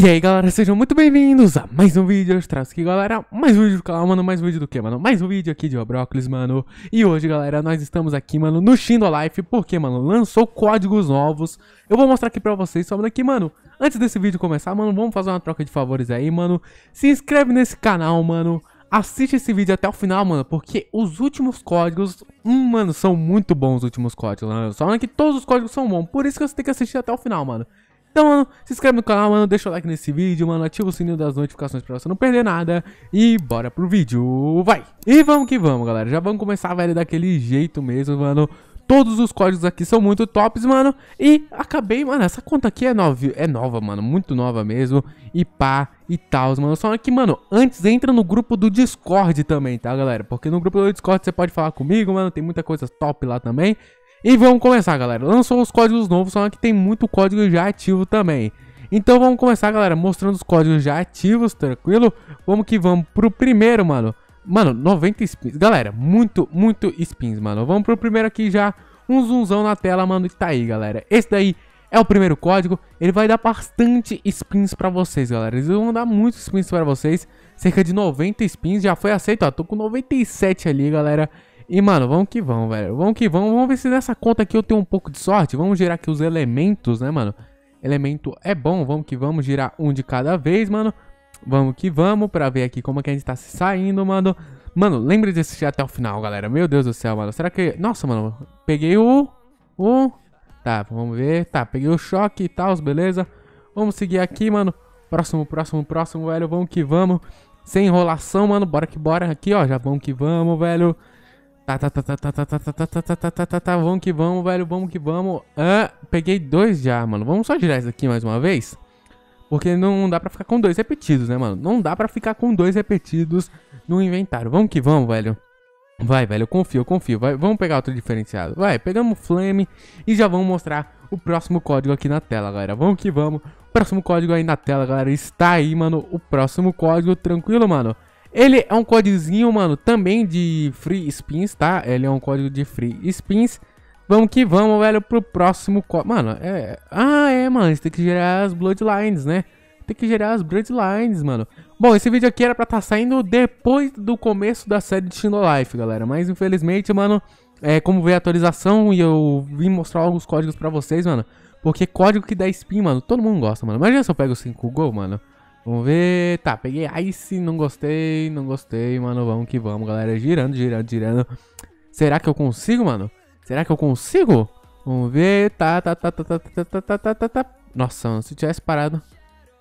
E aí galera, sejam muito bem-vindos a mais um vídeo, eu traço aqui galera, mais um vídeo do canal, mano, mais um vídeo do que, mano? Mais um vídeo aqui de Obrócolis, mano, e hoje galera, nós estamos aqui, mano, no Shindo Life, porque, mano, lançou códigos novos, eu vou mostrar aqui pra vocês, só que mano, antes desse vídeo começar, mano, vamos fazer uma troca de favores aí, mano, se inscreve nesse canal, mano, assiste esse vídeo até o final, mano, porque os últimos códigos, hum, mano, são muito bons os últimos códigos, mano, só que todos os códigos são bons, por isso que você tem que assistir até o final, mano. Então, mano, se inscreve no canal, mano, deixa o like nesse vídeo, mano, ativa o sininho das notificações pra você não perder nada. E bora pro vídeo, vai! E vamos que vamos, galera, já vamos começar, velho, daquele jeito mesmo, mano. Todos os códigos aqui são muito tops, mano. E acabei, mano, essa conta aqui é nova, é nova mano, muito nova mesmo. E pá, e tal, mano. Só que, mano, antes entra no grupo do Discord também, tá, galera? Porque no grupo do Discord você pode falar comigo, mano, tem muita coisa top lá também. E vamos começar, galera. Lançou os códigos novos, só que tem muito código já ativo também. Então vamos começar, galera, mostrando os códigos já ativos, tranquilo? Vamos que vamos pro primeiro, mano. Mano, 90 spins. Galera, muito, muito spins, mano. Vamos pro primeiro aqui já. Um zoomzão na tela, mano, E tá aí, galera. Esse daí é o primeiro código. Ele vai dar bastante spins pra vocês, galera. Eles vão dar muitos spins pra vocês. Cerca de 90 spins. Já foi aceito, ó. Tô com 97 ali, galera. E, mano, vamos que vamos, velho. Vamos que vamos. Vamos ver se nessa conta aqui eu tenho um pouco de sorte. Vamos girar aqui os elementos, né, mano? Elemento é bom. Vamos que vamos girar um de cada vez, mano. Vamos que vamos pra ver aqui como é que a gente tá se saindo, mano. Mano, lembre de assistir até o final, galera. Meu Deus do céu, mano. Será que... Nossa, mano. Peguei o... O... Tá, vamos ver. Tá, peguei o choque e tal, beleza. Vamos seguir aqui, mano. Próximo, próximo, próximo, velho. Vamos que vamos. Sem enrolação, mano. Bora que bora. Aqui, ó. Já vamos que vamos, velho. Tá, tá, tá, tá, tá, tá, tá, tá, tá, tá, tá, tá, tá, tá, vamos que vamos, velho, vamos que vamos. Ah, peguei dois já, mano. Vamos só girar isso aqui mais uma vez? Porque não dá pra ficar com dois repetidos, né, mano? Não dá pra ficar com dois repetidos no inventário. Vamos que vamos, velho. Vai, velho, eu confio, eu confio. Vai, vamos pegar outro diferenciado. Vai, pegamos Flame e já vamos mostrar o próximo código aqui na tela, galera. Vamos que vamos. O próximo código aí na tela, galera. Está aí, mano, o próximo código. Tranquilo, mano? Ele é um códigozinho, mano, também de free spins, tá? Ele é um código de free spins. Vamos que vamos, velho, pro próximo código. Mano, é... Ah, é, mano, tem que gerar as Bloodlines, né? Tem que gerar as Bloodlines, mano. Bom, esse vídeo aqui era pra estar tá saindo depois do começo da série de Shino Life, galera. Mas, infelizmente, mano, é, como veio a atualização e eu vim mostrar alguns códigos pra vocês, mano. Porque código que dá spin, mano, todo mundo gosta, mano. Imagina se eu pego 5 gol, mano. Vamos ver. Tá, peguei Ice, não gostei, não gostei, mano. Vamos que vamos, galera. Girando, girando, girando. Será que eu consigo, mano? Será que eu consigo? Vamos ver. Tá, tá, tá, tá, tá, tá, tá, tá, tá, tá, Nossa, mano, se tivesse parado.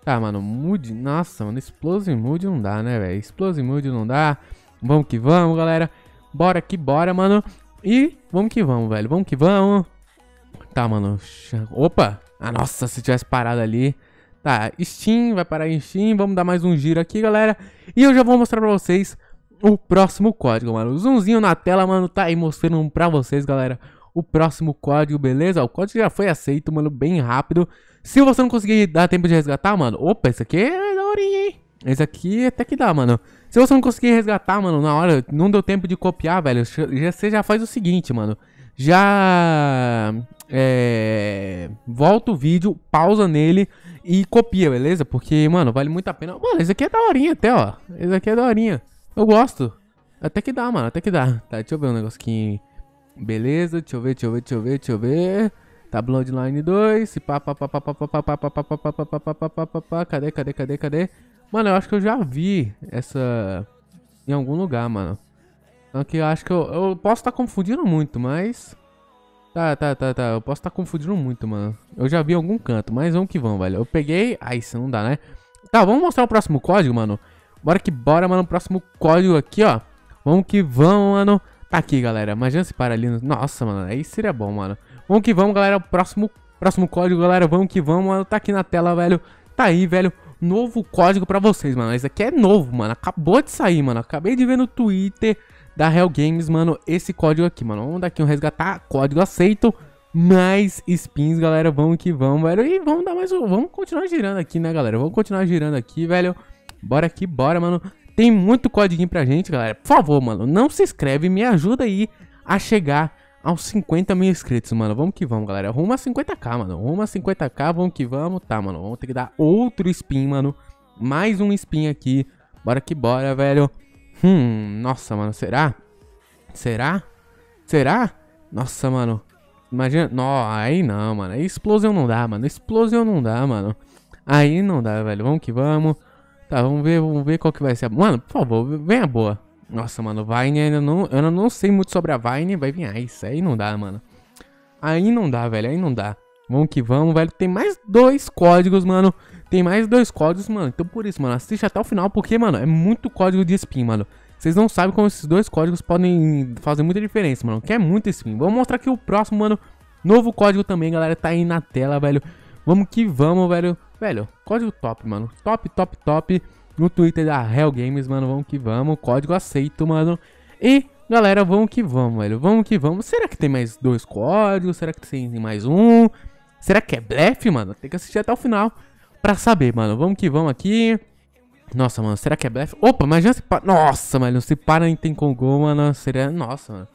Tá, mano, mood. Nossa, mano, explosive mood não dá, né, velho? Explosive mood não dá. Vamos que vamos, galera. Bora que bora, mano. E vamos que vamos, velho. Vamos que vamos. Tá, mano. Opa! Ah, nossa, se tivesse parado ali. Tá, Steam, vai parar em Steam, vamos dar mais um giro aqui, galera. E eu já vou mostrar pra vocês o próximo código, mano. O zoomzinho na tela, mano, tá aí mostrando pra vocês, galera. O próximo código, beleza? O código já foi aceito, mano, bem rápido. Se você não conseguir dar tempo de resgatar, mano... Opa, esse aqui é daorinha, hein? Esse aqui até que dá, mano. Se você não conseguir resgatar, mano, na hora, não deu tempo de copiar, velho. Você já faz o seguinte, mano. Já... É... Volta o vídeo, pausa nele e copia, beleza? Porque, mano, vale muito a pena. Mano, esse aqui é daorinha até, ó. Esse aqui é daorinha. Eu gosto. Até que dá, mano. Até que dá. Tá, deixa eu ver um negócio aqui. Beleza, deixa eu ver, deixa eu ver, deixa eu ver, deixa eu ver. Tá Bloodline 2. E pá, pá, pá, pá, pá, Cadê, cadê, cadê, cadê? Mano, eu acho que eu já vi essa em algum lugar, mano. Só que eu acho que eu, eu posso estar confundindo muito, mas... Tá, tá, tá, tá. Eu posso estar tá confundindo muito, mano. Eu já vi em algum canto, mas vamos que vamos, velho. Eu peguei. Ah, isso não dá, né? Tá, vamos mostrar o próximo código, mano. Bora que bora, mano. O próximo código aqui, ó. Vamos que vamos, mano. Tá aqui, galera. Imagina se para ali. No... Nossa, mano. Aí seria bom, mano. Vamos que vamos, galera. O próximo, próximo código, galera. Vamos que vamos, mano. Tá aqui na tela, velho. Tá aí, velho. Novo código pra vocês, mano. Esse aqui é novo, mano. Acabou de sair, mano. Acabei de ver no Twitter da Hell Games, mano, esse código aqui, mano. Vamos daqui um resgatar, código aceito, mais spins, galera. Vamos que vamos, velho. E vamos dar mais um, vamos continuar girando aqui, né, galera? Vamos continuar girando aqui, velho. Bora aqui, bora, mano. Tem muito código pra gente, galera. Por favor, mano, não se inscreve, me ajuda aí a chegar aos 50 mil inscritos, mano. Vamos que vamos, galera. Rumo a 50k, mano. Rumo a 50k, vamos que vamos. Tá, mano, vamos ter que dar outro spin, mano. Mais um spin aqui. Bora que bora, velho. Hum, nossa, mano, será? Será? Será? Nossa, mano. Imagina. Não, aí não, mano. Aí explosão não dá, mano. Explosão não dá, mano. Aí não dá, velho. Vamos que vamos. Tá, vamos ver, vamos ver qual que vai ser a... Mano, por favor, vem a boa. Nossa, mano, Vine ainda não. Eu não sei muito sobre a Vine, vai vir ah, isso. Aí não dá, mano. Aí não dá, velho. Aí não dá. Vamos que vamos, velho. Tem mais dois códigos, mano. Tem mais dois códigos, mano. Então por isso, mano, assiste até o final, porque, mano, é muito código de spin, mano. Vocês não sabem como esses dois códigos podem fazer muita diferença, mano. Que é muito spin. Vou mostrar aqui o próximo, mano. Novo código também, galera. Tá aí na tela, velho. Vamos que vamos, velho. Velho, código top, mano. Top, top, top. No Twitter da Hell Games, mano. Vamos que vamos. Código aceito, mano. E, galera, vamos que vamos, velho. Vamos que vamos. Será que tem mais dois códigos? Será que tem mais um? Será que é blefe, mano? Tem que assistir até o final pra saber, mano. Vamos que vamos aqui. Nossa, mano, será que é blefe? Opa, mas já se para... Nossa, mano, se para em tem mano, seria... Nossa, mano.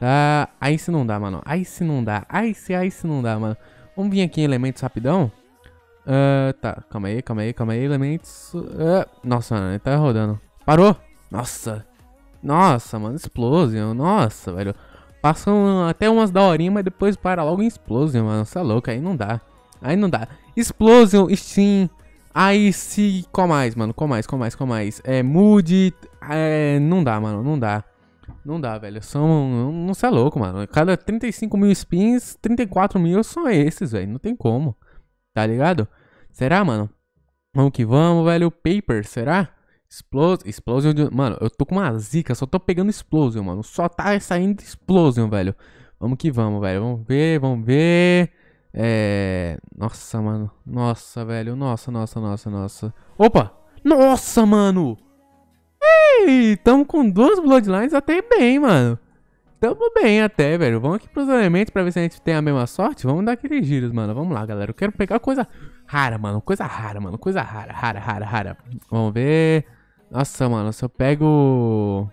Ah, aí se não dá, mano. Aí se não dá. Aí se, aí se não dá, mano. Vamos vir aqui em elementos rapidão. Uh, tá, calma aí, calma aí, calma aí, elementos... Uh, nossa, mano, ele tá rodando. Parou! Nossa! Nossa, mano, Explosion, nossa, velho. Passam até umas daorinhas mas depois para logo em Explosion, mano. Você é louco, aí não dá. Aí não dá. Explosion, Steam. Aí se. Qual mais, mano? Qual mais, qual mais, qual mais? É, Moody, É, não dá, mano, não dá. Não dá, velho. São. Não sei é louco, mano. Cada 35 mil spins, 34 mil são esses, velho. Não tem como. Tá ligado? Será, mano? Vamos que vamos, velho. Paper, será? Explos explosion. De... Mano, eu tô com uma zica. Só tô pegando explosion, mano. Só tá saindo explosion, velho. Vamos que vamos, velho. Vamos ver, vamos ver. É. Nossa, mano. Nossa, velho. Nossa, nossa, nossa, nossa. Opa! Nossa, mano! Ei, tamo com duas Bloodlines até bem, mano. Tamo bem até, velho. Vamos aqui pros elementos pra ver se a gente tem a mesma sorte. Vamos dar aqueles giros, mano. Vamos lá, galera. Eu quero pegar coisa rara, mano. Coisa rara, mano. Coisa rara, rara, rara, rara. Vamos ver. Nossa, mano. Se eu pego...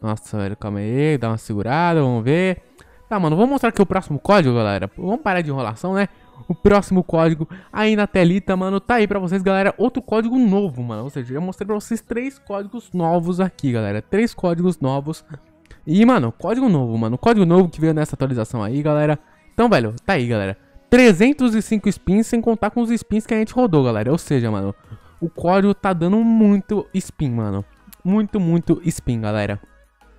Nossa, velho. Calma aí. Dá uma segurada. Vamos ver. Tá, mano, vou mostrar aqui o próximo código, galera. Vamos parar de enrolação, né? O próximo código aí na telita, mano, tá aí pra vocês, galera. Outro código novo, mano. Ou seja, eu mostrei pra vocês três códigos novos aqui, galera. Três códigos novos. E, mano, código novo, mano. Código novo que veio nessa atualização aí, galera. Então, velho, tá aí, galera. 305 spins sem contar com os spins que a gente rodou, galera. Ou seja, mano, o código tá dando muito spin, mano. Muito, muito spin, galera.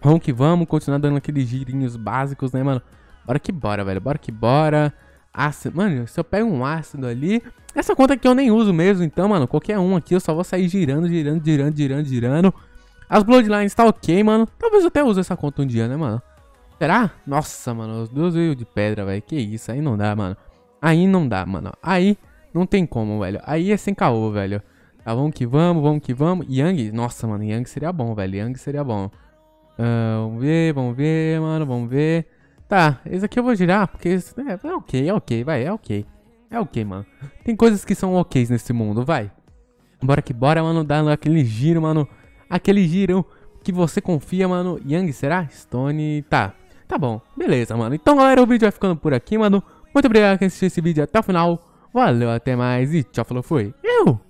Vamos que vamos, continuar dando aqueles girinhos básicos, né, mano? Bora que bora, velho. Bora que bora. Ácido. Mano, se eu pego um ácido ali. Essa conta aqui eu nem uso mesmo, então, mano. Qualquer um aqui eu só vou sair girando, girando, girando, girando, girando. As Bloodlines tá ok, mano. Talvez eu até use essa conta um dia, né, mano? Será? Nossa, mano. Os dois veio de pedra, velho. Que isso. Aí não dá, mano. Aí não dá, mano. Aí não tem como, velho. Aí é sem caô, velho. Tá, vamos que vamos, vamos que vamos. Yang? Nossa, mano. Yang seria bom, velho. Yang seria bom. Uh, vamos ver, vamos ver, mano, vamos ver. Tá, esse aqui eu vou girar, porque é, é ok, é ok, vai, é ok. É ok, mano. Tem coisas que são oks nesse mundo, vai. Bora que bora, mano, dar aquele giro, mano. Aquele giro que você confia, mano. Yang, será? Stone, tá. Tá bom, beleza, mano. Então, galera, o vídeo vai ficando por aqui, mano. Muito obrigado por assistir esse vídeo até o final. Valeu, até mais e tchau, falou, fui. Eu!